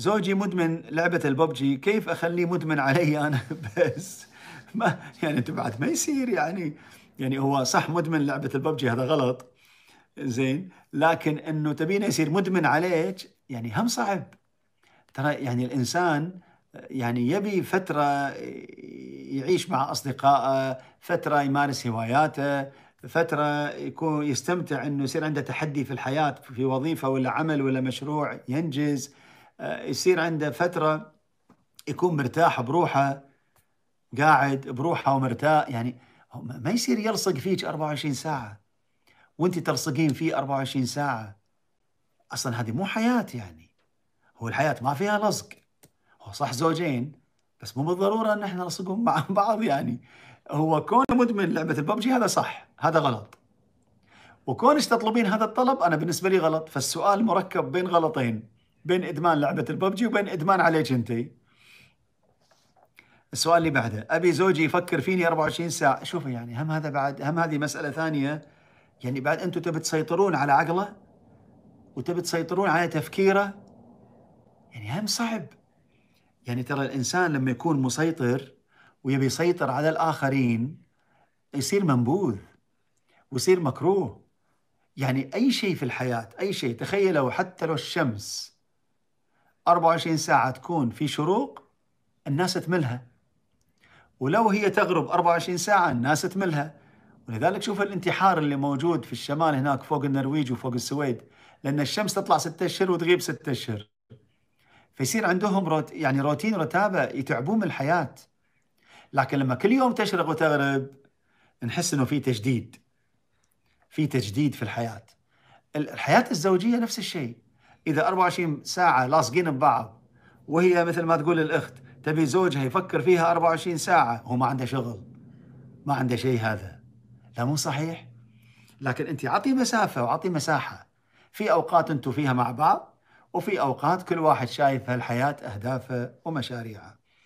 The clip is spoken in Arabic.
زوجي مدمن لعبة الببجي كيف أخليه مدمن علي أنا بس ما يعني أنت بعد ما يصير يعني يعني هو صح مدمن لعبة الببجي هذا غلط زين لكن أنه تبينه يصير مدمن عليك يعني هم صعب ترى يعني الإنسان يعني يبي فترة يعيش مع أصدقائه فترة يمارس هواياته فترة يكون يستمتع أنه يصير عنده تحدي في الحياة في وظيفة ولا عمل ولا مشروع ينجز آه، يصير عنده فترة يكون مرتاح بروحه قاعد بروحه ومرتاح يعني ما يصير يلصق فيك 24 ساعة وانت تلصقين فيه 24 ساعة اصلا هذه مو حياة يعني هو الحياة ما فيها لصق هو صح زوجين بس مو بالضرورة ان احنا نلصقهم مع بعض يعني هو كونه مدمن لعبة الببجي هذا صح هذا غلط وكونش تطلبين هذا الطلب انا بالنسبة لي غلط فالسؤال مركب بين غلطين بين ادمان لعبه الببجي وبين ادمان عليك انت السؤال اللي بعده ابي زوجي يفكر فيني 24 ساعه شوف يعني هم هذا بعد هم هذه مساله ثانيه يعني بعد انتم تبي تسيطرون على عقله وتبي تسيطرون على تفكيره يعني هم صعب يعني ترى الانسان لما يكون مسيطر ويبي يسيطر على الاخرين يصير منبوذ ويصير مكروه يعني اي شيء في الحياه اي شيء تخيلوا حتى لو الشمس 24 ساعة تكون في شروق الناس تملها ولو هي تغرب 24 ساعة الناس تملها ولذلك شوف الانتحار اللي موجود في الشمال هناك فوق النرويج وفوق السويد لأن الشمس تطلع ستة أشهر وتغيب ستة أشهر فيصير عندهم روت يعني روتين رتابة يتعبون من الحياة لكن لما كل يوم تشرق وتغرب نحس انه في تجديد في تجديد في الحياه الحياه الزوجيه نفس الشيء اذا 24 ساعه لاصقين ببعض وهي مثل ما تقول الاخت تبي زوجها يفكر فيها 24 ساعه هو ما عنده شغل ما عنده شيء هذا لا مو صحيح لكن انت عطي مسافه وعطي مساحه في اوقات انتم فيها مع بعض وفي اوقات كل واحد شايف هالحياه اهدافه ومشاريعه